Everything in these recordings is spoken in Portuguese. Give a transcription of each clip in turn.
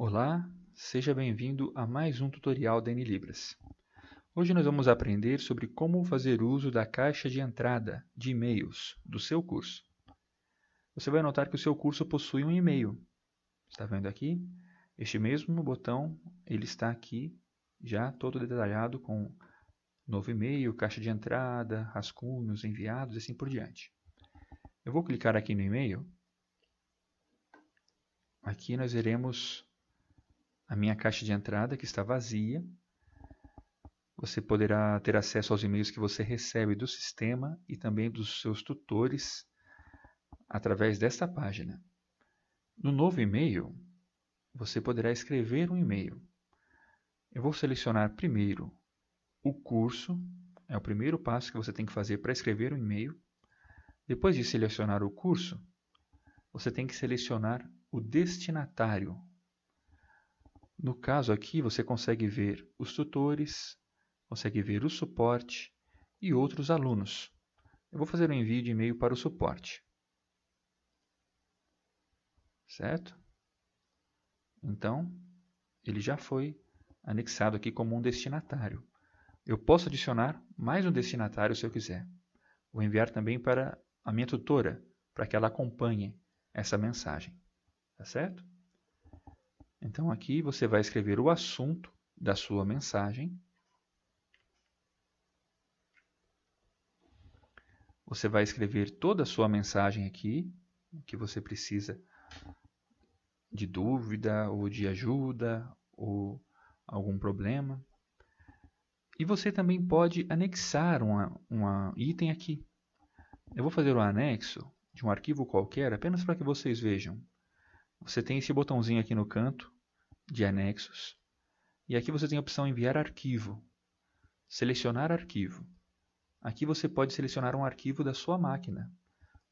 Olá, seja bem-vindo a mais um tutorial da NLibras. Hoje nós vamos aprender sobre como fazer uso da caixa de entrada de e-mails do seu curso. Você vai notar que o seu curso possui um e-mail. Está vendo aqui? Este mesmo botão, ele está aqui já todo detalhado com novo e-mail, caixa de entrada, rascunhos, enviados e assim por diante. Eu vou clicar aqui no e-mail. Aqui nós iremos a minha caixa de entrada, que está vazia. Você poderá ter acesso aos e-mails que você recebe do sistema e também dos seus tutores através desta página. No novo e-mail, você poderá escrever um e-mail. Eu vou selecionar primeiro o curso, é o primeiro passo que você tem que fazer para escrever um e-mail. Depois de selecionar o curso, você tem que selecionar o destinatário no caso aqui, você consegue ver os tutores, consegue ver o suporte e outros alunos. Eu vou fazer um envio de e-mail para o suporte. Certo? Então, ele já foi anexado aqui como um destinatário. Eu posso adicionar mais um destinatário se eu quiser. Vou enviar também para a minha tutora, para que ela acompanhe essa mensagem. Tá certo? Então aqui você vai escrever o assunto da sua mensagem. Você vai escrever toda a sua mensagem aqui, que você precisa de dúvida ou de ajuda ou algum problema. E você também pode anexar um item aqui. Eu vou fazer o um anexo de um arquivo qualquer apenas para que vocês vejam. Você tem esse botãozinho aqui no canto de anexos. E aqui você tem a opção enviar arquivo, selecionar arquivo. Aqui você pode selecionar um arquivo da sua máquina.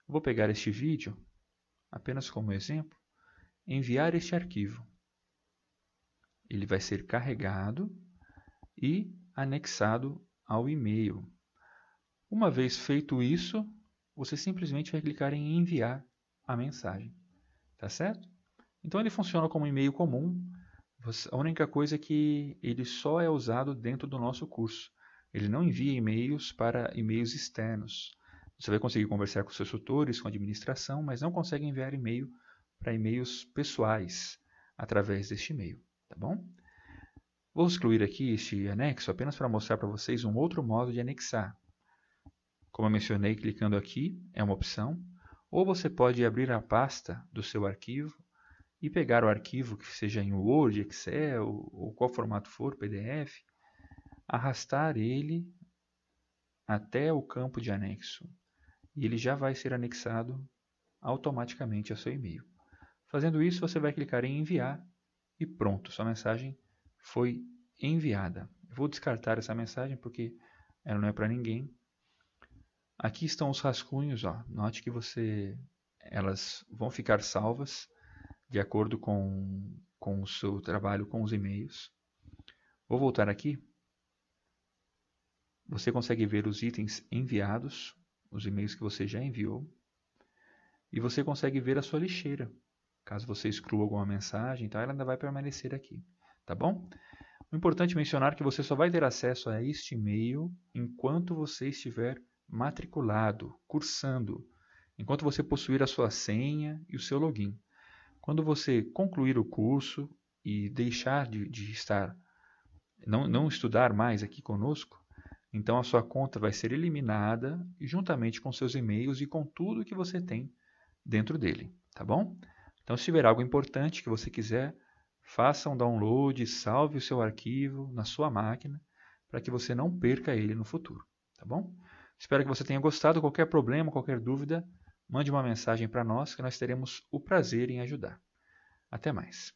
Vou pegar este vídeo, apenas como exemplo, enviar este arquivo. Ele vai ser carregado e anexado ao e-mail. Uma vez feito isso, você simplesmente vai clicar em enviar a mensagem, tá certo? Então ele funciona como um e-mail comum, a única coisa é que ele só é usado dentro do nosso curso. Ele não envia e-mails para e-mails externos. Você vai conseguir conversar com seus tutores, com a administração, mas não consegue enviar e-mail para e-mails pessoais através deste e-mail, tá bom? Vou excluir aqui este anexo apenas para mostrar para vocês um outro modo de anexar. Como eu mencionei, clicando aqui é uma opção, ou você pode abrir a pasta do seu arquivo e pegar o arquivo que seja em Word, Excel ou qual formato for, PDF, arrastar ele até o campo de anexo e ele já vai ser anexado automaticamente ao seu e-mail. Fazendo isso, você vai clicar em enviar e pronto, sua mensagem foi enviada. vou descartar essa mensagem porque ela não é para ninguém. Aqui estão os rascunhos, ó. Note que você elas vão ficar salvas de acordo com, com o seu trabalho com os e-mails. Vou voltar aqui. Você consegue ver os itens enviados, os e-mails que você já enviou, e você consegue ver a sua lixeira. Caso você exclua alguma mensagem, então ela ainda vai permanecer aqui, tá bom? O importante é mencionar que você só vai ter acesso a este e-mail enquanto você estiver matriculado, cursando, enquanto você possuir a sua senha e o seu login. Quando você concluir o curso e deixar de, de estar, não, não estudar mais aqui conosco, então a sua conta vai ser eliminada juntamente com seus e-mails e com tudo que você tem dentro dele, tá bom? Então, se tiver algo importante que você quiser, faça um download, salve o seu arquivo na sua máquina para que você não perca ele no futuro, tá bom? Espero que você tenha gostado. Qualquer problema, qualquer dúvida, mande uma mensagem para nós que nós teremos o prazer em ajudar. Até mais.